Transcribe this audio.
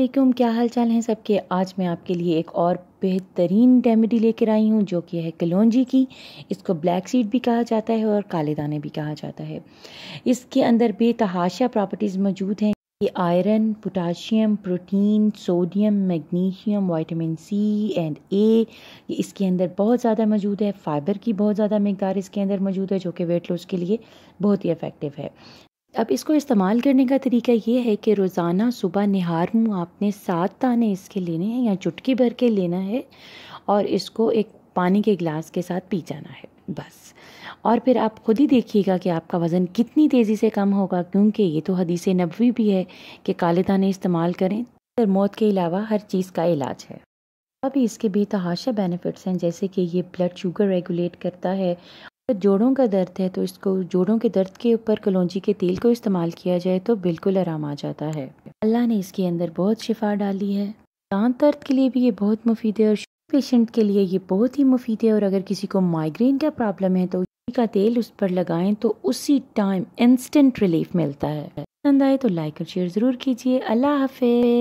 वालेकुम क्या हाल चाल हैं सबके आज मैं आपके लिए एक और बेहतरीन रेमेडी लेकर आई हूँ जो कि है कलौजी की इसको ब्लैक सीड भी कहा जाता है और काले दाने भी कहा जाता है इसके अंदर बेतहाशा प्रॉपर्टीज़ मौजूद हैं ये iron potassium protein sodium magnesium vitamin C and A ये इसके अंदर बहुत ज़्यादा मौजूद है फाइबर की बहुत ज़्यादा मकदार इसके अंदर मौजूद है जो कि वेट लॉस के लिए बहुत ही इफ़ेक्टिव है अब इसको इस्तेमाल करने का तरीका ये है कि रोज़ाना सुबह निहार मुँह आपने सात दाने इसके लेने हैं या चुटकी भर के लेना है और इसको एक पानी के गिलास के साथ पी जाना है बस और फिर आप ख़ुद ही देखिएगा कि आपका वज़न कितनी तेज़ी से कम होगा क्योंकि ये तो हदीस नबवी भी है कि काले दाने इस्तेमाल करें तो मौत के अलावा हर चीज़ का इलाज है अभी इसके बेतहाशा बेनिफिट्स हैं जैसे कि ये ब्लड शुगर रेगुलेट करता है जोड़ों का दर्द है तो इसको जोड़ों के दर्द के ऊपर कलौजी के तेल को इस्तेमाल किया जाए तो बिल्कुल आराम आ जाता है अल्लाह ने इसके अंदर बहुत शिफा डाली है दांत दर्द के लिए भी ये बहुत मुफीद है और पेशेंट के लिए ये बहुत ही मुफीद है और अगर किसी को माइग्रेन का प्रॉब्लम है तो का तेल उस पर लगाएं तो उसी टाइम इंस्टेंट रिलीफ मिलता है पसंद आए तो लाइक और शेयर ज़रूर कीजिए अल्लाह हाफिज